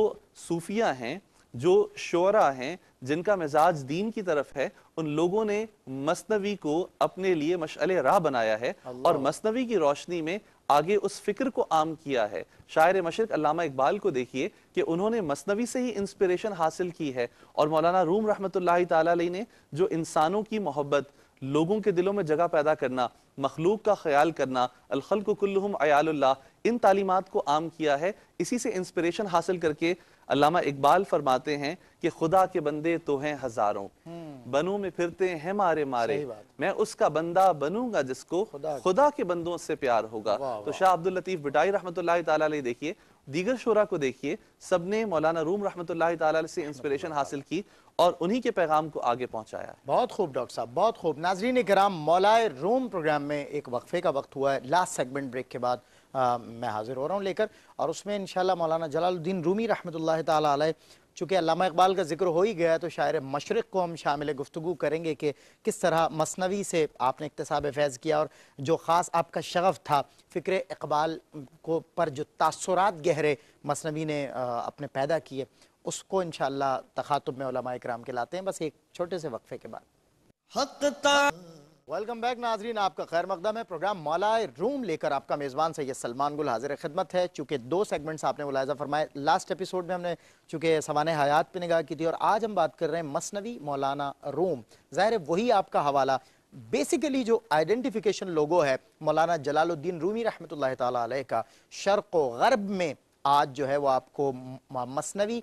صوفیہ ہیں جو شعرا ہیں جن کا مزاج دین کی طرف ہے ان لوگوں نے مصنوی کو اپنے لیے مشعل راہ بنایا ہے اور مصنوی کی روشنی میں آگے اس فکر کو عام کیا ہے شاعر مشرق علامہ اقبال کو دیکھیے کہ انہوں نے مصنوی سے ہی انسپریشن حاصل کی ہے اور مولانا روم رحمۃ اللہ تعالیٰ علیہ نے جو انسانوں کی محبت لوگوں کے دلوں میں جگہ پیدا کرنا مخلوق کا خیال کرنا الخلق کلہم عیال اللہ ان تعلیمات کو عام کیا ہے اسی سے انسپریشن حاصل کر کے علامہ اقبال فرماتے ہیں کہ خدا کے بندے تو ہیں ہزاروں بنوں میں پھرتے ہیں مارے مارے میں اس کا بندہ بنوں گا جس کو خدا کے بندوں سے پیار ہوگا تو شاہ عبداللطیف بٹائی رحمت اللہ تعالیٰ علیہ دیکھئے دیگر شورہ کو دیکھئے سب نے مولانا روم رحمت اللہ تعالیٰ سے انسپیریشن حاصل کی اور انہی کے پیغام کو آگے پہنچایا بہت خوب ڈاکٹر صاحب بہت خوب ناظرین اکرام مولائے روم پروگرام میں ایک وقفے کا وقت ہوا ہے لاسٹ سیگمنٹ بریک کے بعد میں حاضر ہو رہا ہوں لے کر اور اس میں انشاءاللہ مولانا جلال الدین رومی رحمۃ اللہ تعالیٰ علیہ چونکہ علامہ اقبال کا ذکر ہو ہی گیا تو شاعر مشرق کو ہم شامل گفتگو کریں گے کہ کس طرح مصنوی سے آپ نے اقتصاب فیض کیا اور جو خاص آپ کا شغف تھا فکر اقبال کو پر جو تاثرات گہرے مصنوی نے اپنے پیدا کیے اس کو انشاءاللہ تخاطب تخاتب میں علماء اکرام کے لاتے ہیں بس ایک چھوٹے سے وقفے کے بعد ویلکم بیک ناظرین آپ کا خیر مقدم ہے پروگرام مولائے روم لے کر آپ کا میزبان سے یہ سلمان گل حاضر خدمت ہے چونکہ دو سیگمنٹس آپ نے ملاحظہ فرمائے لاسٹ اپیسوڈ میں ہم نے چونکہ سوانح حیات پہ نگاہ کی تھی اور آج ہم بات کر رہے ہیں مصنوی مولانا روم ظاہر ہے وہی آپ کا حوالہ بیسیکلی جو آئیڈنٹیفیکیشن لوگو ہے مولانا جلال الدین رومی رحمۃ اللہ تعالیٰ علیہ کا شرق و غرب میں آج جو ہے وہ آپ کو مصنوی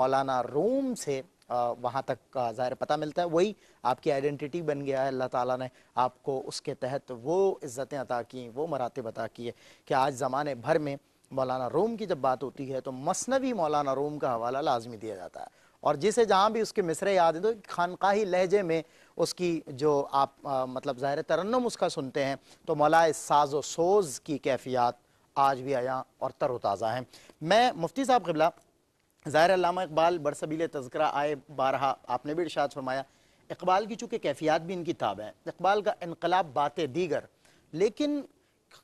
مولانا روم سے وہاں تک ظاہر پتہ ملتا ہے وہی آپ کی آئیڈینٹی بن گیا ہے اللہ تعالیٰ نے آپ کو اس کے تحت وہ عزتیں عطا کیں وہ مراتب عطا کیے کہ آج زمانے بھر میں مولانا روم کی جب بات ہوتی ہے تو مصنوی مولانا روم کا حوالہ لازمی دیا جاتا ہے اور جسے جہاں بھی اس کے مصرے یاد ہیں تو خانقاہی لہجے میں اس کی جو آپ مطلب ظاہر ترنم اس کا سنتے ہیں تو مولائے ساز و سوز کی کیفیات آج بھی آیا اور تر و تازہ ہیں میں مفتی صاحب قبلہ ظاہر علامہ اقبال برسبیل تذکرہ آئے بارہا آپ نے بھی ارشاد فرمایا اقبال کی چونکہ کیفیات بھی ان کی تاب ہے اقبال کا انقلاب باتیں دیگر لیکن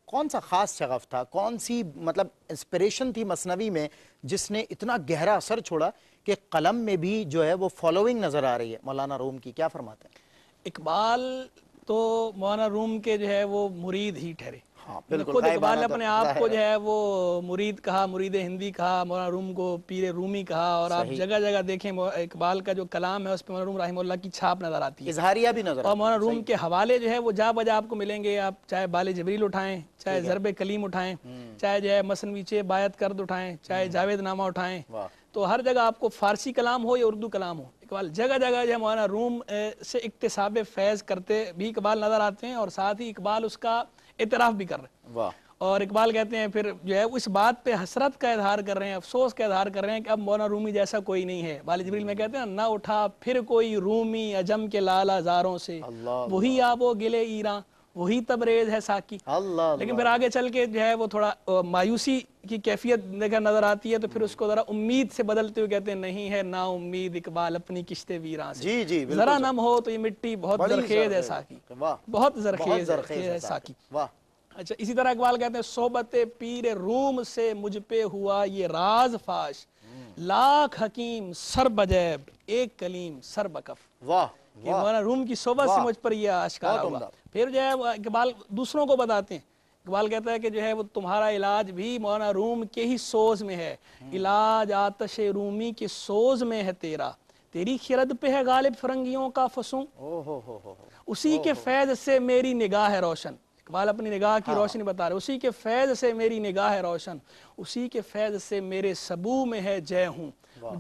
کون سا خاص شغف تھا کون سی مطلب انسپریشن تھی مصنوی میں جس نے اتنا گہرا اثر چھوڑا کہ قلم میں بھی جو ہے وہ فالوئنگ نظر آ رہی ہے مولانا روم کی کیا فرماتے ہیں اقبال تو مولانا روم کے جو ہے وہ مرید ہی ٹھہرے خود اقبال نے اپنے آپ کو جو ہے وہ مرید کہا مرید ہندی کہا مولانا روم کو پیر رومی کہا اور آپ جگہ جگہ دیکھیں اقبال کا جو کلام ہے اس مولانا روم اللہ کی چھاپ نظر نظر آتی ہے اظہاریہ بھی اور مولانا روم کے حوالے جو ہے وہ جا بجا آپ کو ملیں گے آپ چاہے بال جبریل اٹھائیں چاہے ضرب کلیم اٹھائیں چاہے جو ہے ویچے بایت کرد اٹھائیں چاہے جاوید نامہ اٹھائیں تو ہر جگہ آپ کو فارسی کلام ہو یا اردو کلام ہو اقبال جگہ جگہ جو ہے مولانا روم سے اقتصاب فیض کرتے بھی اقبال نظر آتے ہیں اور ساتھ ہی اقبال اس کا اعتراف بھی کر رہے ہیں اور اقبال کہتے ہیں پھر جو ہے اس بات پہ حسرت کا اظہار کر رہے ہیں افسوس کا اظہار کر رہے ہیں کہ اب مولانا رومی جیسا کوئی نہیں ہے والی جبریل میں کہتے ہیں نہ اٹھا پھر کوئی رومی عجم کے لالہ زاروں سے وہی آپ وہ گلے ایران وہی تبریز ہے ساکی اللہ لیکن اللہ پھر آگے چل کے جو ہے وہ تھوڑا مایوسی کی کیفیت دیکھا نظر آتی ہے تو پھر اس کو ذرا امید سے بدلتے ہوئے کہتے ہیں نہیں ہے نا امید اقبال اپنی کشتے ویران سے جی جی ذرا نم ہو تو یہ مٹی بہت زرخیز ہے ساکی بہت زرخیز ہے ساکی اچھا اسی طرح اقبال کہتے ہیں صحبت پیر روم سے مجھ پہ ہوا یہ راز فاش لاکھ حکیم سر بجیب ایک کلیم سر بکف واہ روم کی صحبت سے مجھ پر یہ آشکارہ ہوا پھر جو ہے اقبال دوسروں کو بتاتے ہیں اقبال کہتا ہے کہ جو ہے وہ تمہارا علاج بھی مولانا روم کے ہی سوز میں ہے علاج آتش رومی کے سوز میں ہے تیرا تیری خرد پہ ہے غالب فرنگیوں کا فسوں اسی کے فیض سے میری نگاہ ہے روشن اقبال اپنی نگاہ کی ہاں۔ روشنی بتا رہے اسی کے فیض سے میری نگاہ ہے روشن اسی کے فیض سے میرے سبو میں ہے جے ہوں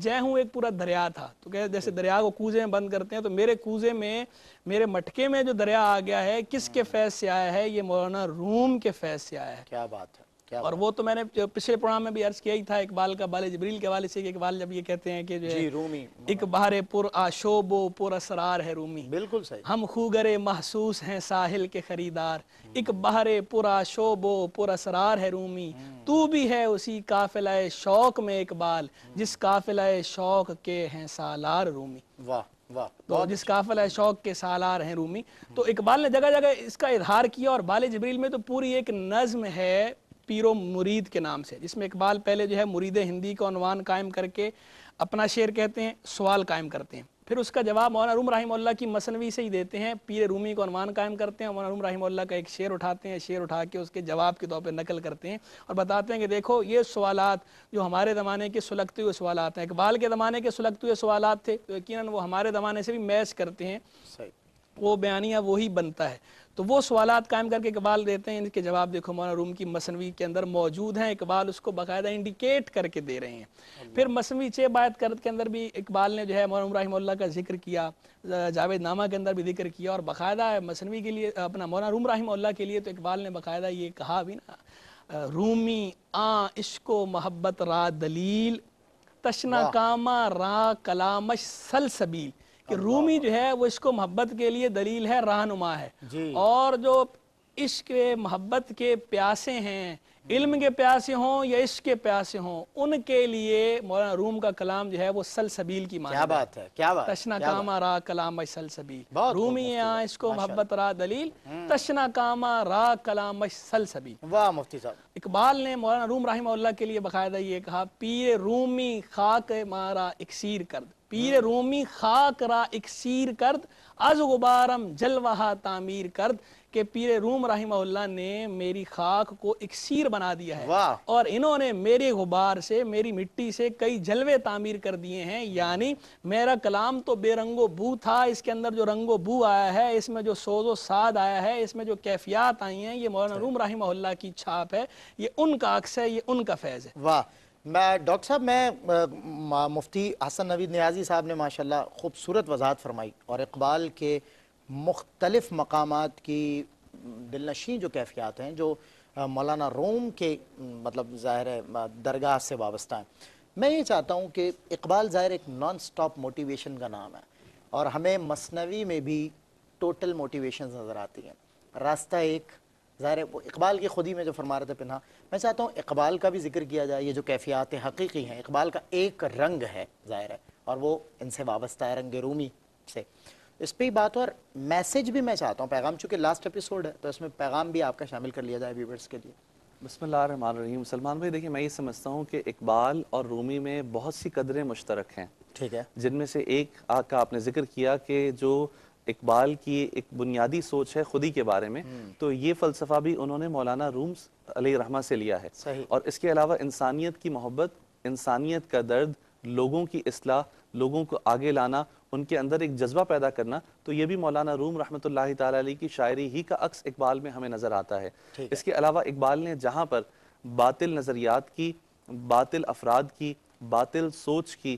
جے ہوں ایک پورا دریا تھا تو کہ جیسے دریا کو کوزے میں بند کرتے ہیں تو میرے کوزے میں میرے مٹکے میں جو دریا آ گیا ہے کس کے ہاں۔ فیض سے آیا ہے یہ مولانا روم کے فیض سے آیا ہے کیا بات ہے اور وہ تو میں نے پچھلے پروگرام میں بھی عرض کیا ہی تھا اقبال کا بال جبریل کے والے سے کہ اقبال جب یہ کہتے ہیں کہ جو ہے جی، اقبار پر آشوب و پر اسرار ہے رومی بالکل صحیح ہم خوگر محسوس ہیں ساحل کے خریدار ایک اقبار پر آشوب و پر اسرار ہے رومی تو بھی ہے اسی قافلہ شوق میں اقبال جس قافلہ شوق کے ہیں سالار رومی واہ تو جس اچھا۔ قافلہ شوق کے سالار ہیں رومی تو اقبال نے جگہ جگہ اس کا اظہار کیا اور بال جبریل میں تو پوری ایک نظم ہے پیر و مرید کے نام سے جس میں اقبال پہلے جو ہے مرید ہندی کا عنوان قائم کر کے اپنا شعر کہتے ہیں سوال قائم کرتے ہیں پھر اس کا جواب مولانا روم رحم اللہ کی مسنوی سے ہی دیتے ہیں پیر رومی کو عنوان قائم کرتے ہیں مولانا روم رحم اللہ کا ایک شعر اٹھاتے ہیں شعر اٹھا کے اس کے جواب کے طور پہ نقل کرتے ہیں اور بتاتے ہیں کہ دیکھو یہ سوالات جو ہمارے زمانے کے سلگتے ہوئے سوالات ہیں اقبال کے زمانے کے سلگتے ہوئے سوالات تھے تو یقیناً وہ ہمارے زمانے سے بھی میچ کرتے ہیں وہ بیانیہ وہی بنتا ہے تو وہ سوالات قائم کر کے اقبال دیتے ہیں ان کے جواب دیکھو مولانا روم کی مصنوعی کے اندر موجود ہیں اقبال اس کو باقاعدہ انڈیکیٹ کر کے دے رہے ہیں پھر مصنوعی چھ بایت کرد کے اندر بھی اقبال نے جو ہے مولانا رحمہ اللہ کا ذکر کیا جاوید نامہ کے اندر بھی ذکر کیا اور باقاعدہ ہے مصنوعی کے لیے اپنا مولانا روم رحمہ اللہ کے لیے تو اقبال نے باقاعدہ یہ کہا بھی نا رومی آ عشق و محبت را دلیل تشنا کاما را کلامش سبیل کہ رومی جو ہے وہ کو محبت کے لیے دلیل ہے رہنما ہے جی۔ اور جو عشق محبت کے پیاسے ہیں علم کے پیاسے ہوں یا عشق کے پیاسے ہوں ان کے لیے مولانا روم کا کلام جو ہے وہ سلسبیل کی ہے کیا کیا بات بات تشنا کاما را کلام سلسبیل رومی محبت را دلیل تشنا کاما را کلام سلسبیل واہ مفتی صاحب اقبال نے مولانا روم رحمہ اللہ کے لیے باقاعدہ یہ کہا پیر رومی خاک مارا اکسیر کرد پیر رومی خاک را اکسیر کرد از غبارم جلوہا تعمیر کرد کہ پیر روم رحمہ اللہ نے میری خاک کو اکسیر بنا دیا ہے اور انہوں نے میرے غبار سے میری مٹی سے کئی جلوے تعمیر کر دیئے ہیں یعنی میرا کلام تو بے رنگ و بو تھا اس کے اندر جو رنگ و بو آیا ہے اس میں جو سوز و ساد آیا ہے اس میں جو کیفیات آئی ہیں یہ مولانا روم رحمہ اللہ کی چھاپ ہے یہ ان کا عکس ہے یہ ان کا فیض ہے واہ میں ڈاکٹر صاحب میں مفتی حسن نوید نیازی صاحب نے ماشاءاللہ خوبصورت وضاحت فرمائی اور اقبال کے مختلف مقامات کی دلنشین جو کیفیات ہیں جو مولانا روم کے مطلب ظاہر ہے درگاہ سے وابستہ ہیں میں یہ چاہتا ہوں کہ اقبال ظاہر ایک نان سٹاپ موٹیویشن کا نام ہے اور ہمیں مصنوی میں بھی ٹوٹل موٹیویشن نظر آتی ہیں راستہ ایک ظاہر ہے وہ اقبال کی خودی میں جو فرمارت ہے پنہا میں چاہتا ہوں اقبال کا بھی ذکر کیا جائے یہ جو کیفیات حقیقی ہیں اقبال کا ایک رنگ ہے ظاہر ہے اور وہ ان سے وابستہ ہے رنگ رومی سے اس پہ ہی بات اور میسج بھی میں چاہتا ہوں پیغام چونکہ لاسٹ اپیسوڈ ہے تو اس میں پیغام بھی آپ کا شامل کر لیا جائے ویورس کے لیے بسم اللہ الرحمن الرحیم سلمان بھائی دیکھیں میں یہ سمجھتا ہوں کہ اقبال اور رومی میں بہت سی قدریں مشترک ہیں ٹھیک ہے جن میں سے ایک کا آپ نے ذکر کیا کہ جو اقبال کی ایک بنیادی سوچ ہے خودی کے بارے میں تو یہ فلسفہ بھی انہوں نے مولانا رومز علیہ رحمہ سے لیا ہے اور اس کے علاوہ انسانیت کی محبت انسانیت کا درد لوگوں کی اصلاح لوگوں کو آگے لانا ان کے اندر ایک جذبہ پیدا کرنا تو یہ بھی مولانا روم رحمت اللہ تعالیٰ علیہ کی شاعری ہی کا عکس اقبال میں ہمیں نظر آتا ہے اس کے علاوہ اقبال نے جہاں پر باطل نظریات کی باطل افراد کی باطل سوچ کی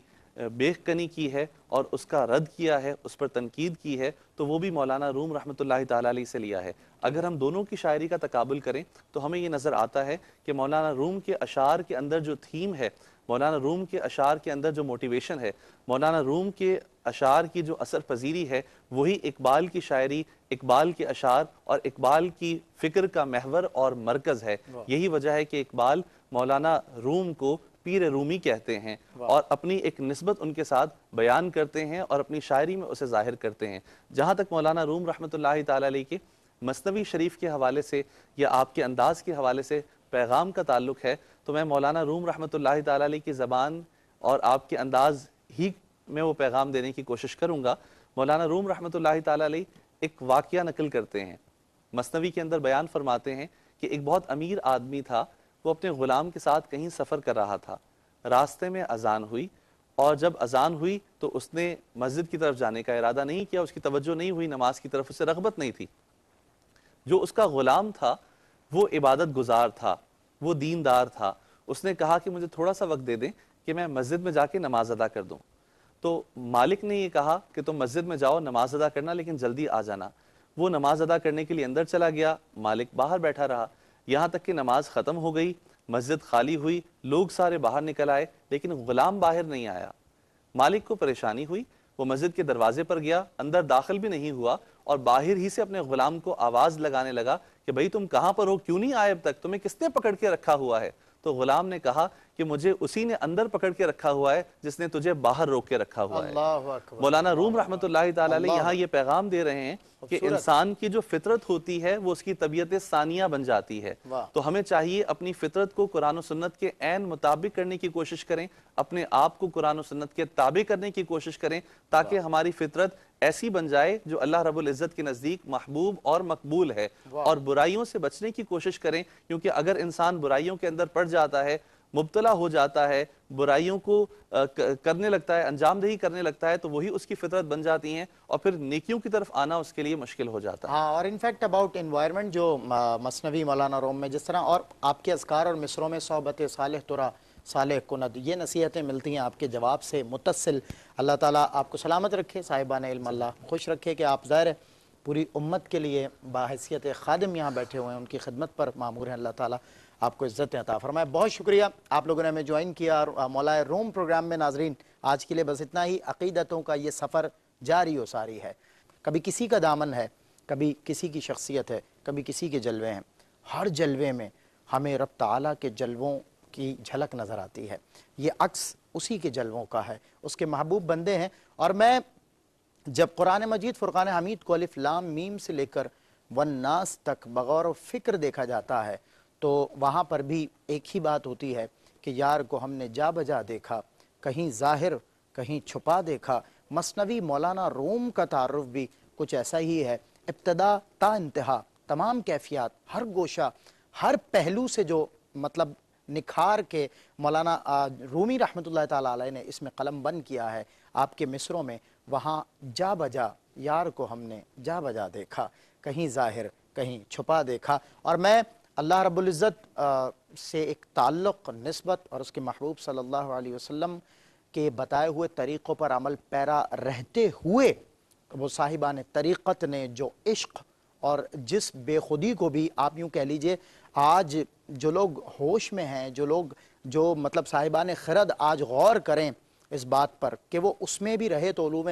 بیخ کنی کی ہے اور اس کا رد کیا ہے اس پر تنقید کی ہے تو وہ بھی مولانا روم رحمۃ اللہ تعالیٰ علیہ سے لیا ہے اگر ہم دونوں کی شاعری کا تقابل کریں تو ہمیں یہ نظر آتا ہے کہ مولانا روم کے اشعار کے اندر جو تھیم ہے مولانا روم کے اشعار کے اندر جو موٹیویشن ہے مولانا روم کے اشعار کی جو اثر پذیری ہے وہی اقبال کی شاعری اقبال کے اشعار اور اقبال کی فکر کا محور اور مرکز ہے یہی وجہ ہے کہ اقبال مولانا روم کو پیر رومی کہتے ہیں اور اپنی ایک نسبت ان کے ساتھ بیان کرتے ہیں اور اپنی شاعری میں اسے ظاہر کرتے ہیں جہاں تک مولانا روم رحمۃ اللہ تعالیٰ کے مصنوی شریف کے حوالے سے یا آپ کے انداز کے حوالے سے پیغام کا تعلق ہے تو میں مولانا روم رحمۃ اللہ تعالیٰ علیہ کی زبان اور آپ کے انداز ہی میں وہ پیغام دینے کی کوشش کروں گا مولانا روم رحمۃ اللہ تعالیٰ علیہ ایک واقعہ نقل کرتے ہیں مصنوی کے اندر بیان فرماتے ہیں کہ ایک بہت امیر آدمی تھا وہ اپنے غلام کے ساتھ کہیں سفر کر رہا تھا راستے میں اذان ہوئی اور جب اذان ہوئی تو اس نے مسجد کی طرف جانے کا ارادہ نہیں کیا اس کی توجہ نہیں ہوئی نماز کی طرف اسے رغبت نہیں تھی جو اس کا غلام تھا وہ عبادت گزار تھا وہ دیندار تھا اس نے کہا کہ مجھے تھوڑا سا وقت دے دیں کہ میں مسجد میں جا کے نماز ادا کر دوں تو مالک نے یہ کہا کہ تم مسجد میں جاؤ نماز ادا کرنا لیکن جلدی آ جانا وہ نماز ادا کرنے کے لیے اندر چلا گیا مالک باہر بیٹھا رہا یہاں تک کہ نماز ختم ہو گئی مسجد خالی ہوئی لوگ سارے باہر نکل آئے لیکن غلام باہر نہیں آیا مالک کو پریشانی ہوئی وہ مسجد کے دروازے پر گیا اندر داخل بھی نہیں ہوا اور باہر ہی سے اپنے غلام کو آواز لگانے لگا کہ بھئی تم کہاں پر ہو کیوں نہیں آئے اب تک تمہیں کس نے پکڑ کے رکھا ہوا ہے تو غلام نے کہا کہ مجھے اسی نے اندر پکڑ کے رکھا ہوا ہے جس نے تجھے باہر روک کے رکھا ہوا ہے مولانا روم رحمت اللہ تعالیٰ یہ پیغام دے رہے ہیں کہ انسان کی جو فطرت ہوتی ہے وہ اس کی طبیعت ثانیہ بن جاتی ہے تو ہمیں چاہیے اپنی فطرت کو قرآن و سنت کے عین مطابق کرنے کی کوشش کریں اپنے آپ کو قرآن و سنت کے تابع کرنے کی کوشش کریں تاکہ ہماری فطرت ایسی بن جائے جو اللہ رب العزت کے نزدیک محبوب اور مقبول ہے اور برائیوں سے بچنے کی کوشش کریں کیونکہ اگر انسان برائیوں کے اندر پڑ جاتا ہے مبتلا ہو جاتا ہے برائیوں کو کرنے لگتا ہے انجام دہی کرنے لگتا ہے تو وہی اس کی فطرت بن جاتی ہیں اور پھر نیکیوں کی طرف آنا اس کے لیے مشکل ہو جاتا ہے ہاں اور ان فیکٹ اباؤٹ انوائرمنٹ جو مصنوی مولانا روم میں جس طرح اور آپ کے اذکار اور مصروں میں صحبت صالح ترا صالح کند یہ نصیحتیں ملتی ہیں آپ کے جواب سے متصل اللہ تعالیٰ آپ کو سلامت رکھے صاحبان علم اللہ خوش رکھے کہ آپ ظاہر پوری امت کے لیے باحثیت خادم یہاں بیٹھے ہوئے ہیں ان کی خدمت پر معمور ہیں اللہ تعالیٰ آپ کو عزت عطا فرمائے بہت شکریہ آپ لوگوں نے ہمیں جوائن کیا اور مولا روم پروگرام میں ناظرین آج کے لیے بس اتنا ہی عقیدتوں کا یہ سفر جاری و ساری ہے کبھی کسی کا دامن ہے کبھی کسی کی شخصیت ہے کبھی کسی کے جلوے ہیں ہر جلوے میں ہمیں رب تعالیٰ کے جلووں کی جھلک نظر آتی ہے یہ عکس اسی کے جلووں کا ہے اس کے محبوب بندے ہیں اور میں جب قرآن مجید فرقان حمید کو لام میم سے لے کر ون ناس تک بغور و فکر دیکھا جاتا ہے تو وہاں پر بھی ایک ہی بات ہوتی ہے کہ یار کو ہم نے جا بجا دیکھا کہیں ظاہر کہیں چھپا دیکھا مصنوی مولانا روم کا تعارف بھی کچھ ایسا ہی ہے ابتدا تا انتہا تمام کیفیات ہر گوشہ ہر پہلو سے جو مطلب نکھار کے مولانا رومی رحمت اللہ تعالیٰ علیہ نے اس میں قلم بند کیا ہے آپ کے مصروں میں وہاں جا بجا یار کو ہم نے جا بجا دیکھا کہیں ظاہر کہیں چھپا دیکھا اور میں اللہ رب العزت سے ایک تعلق نسبت اور اس کے محبوب صلی اللہ علیہ وسلم کے بتائے ہوئے طریقوں پر عمل پیرا رہتے ہوئے وہ صاحبان طریقت نے جو عشق اور جس بے خودی کو بھی آپ یوں کہہ لیجئے آج جو لوگ ہوش میں ہیں جو لوگ جو مطلب صاحبان خرد آج غور کریں اس بات پر کہ وہ اس میں بھی رہے تو علوم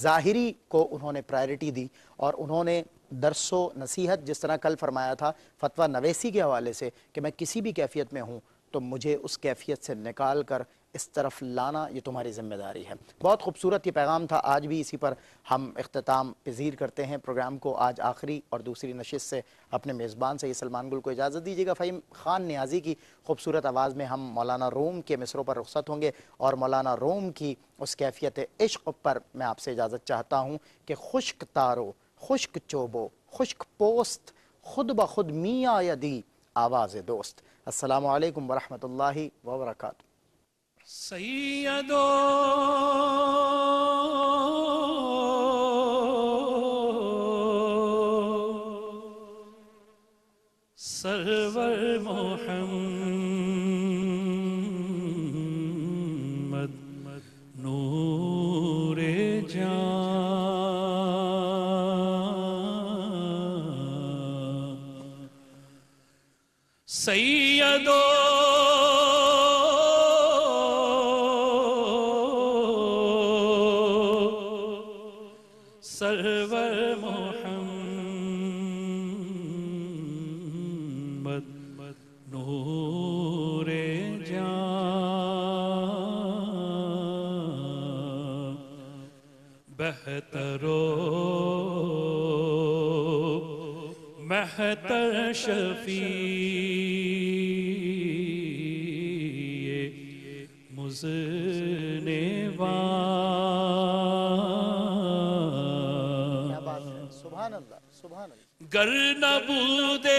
ظاہری کو انہوں نے پرائورٹی دی اور انہوں نے درس و نصیحت جس طرح کل فرمایا تھا فتوہ نویسی کے حوالے سے کہ میں کسی بھی کیفیت میں ہوں تو مجھے اس کیفیت سے نکال کر اس طرف لانا یہ تمہاری ذمہ داری ہے بہت خوبصورت یہ پیغام تھا آج بھی اسی پر ہم اختتام پذیر کرتے ہیں پروگرام کو آج آخری اور دوسری نشست سے اپنے میزبان سے یہ سلمان گل کو اجازت دیجیے گا فہیم خان نیازی کی خوبصورت آواز میں ہم مولانا روم کے مصروں پر رخصت ہوں گے اور مولانا روم کی اس کیفیت عشق پر میں آپ سے اجازت چاہتا ہوں کہ خشک تارو خشک چوبو خشک پوست خود بخود میاں دی آواز دوست السلام علیکم ورحمۃ اللہ وبرکاتہ سیدو سرور محمد نور جان سیدو سرور موہم رے جا بہترو محتر شفی گر نہ بودے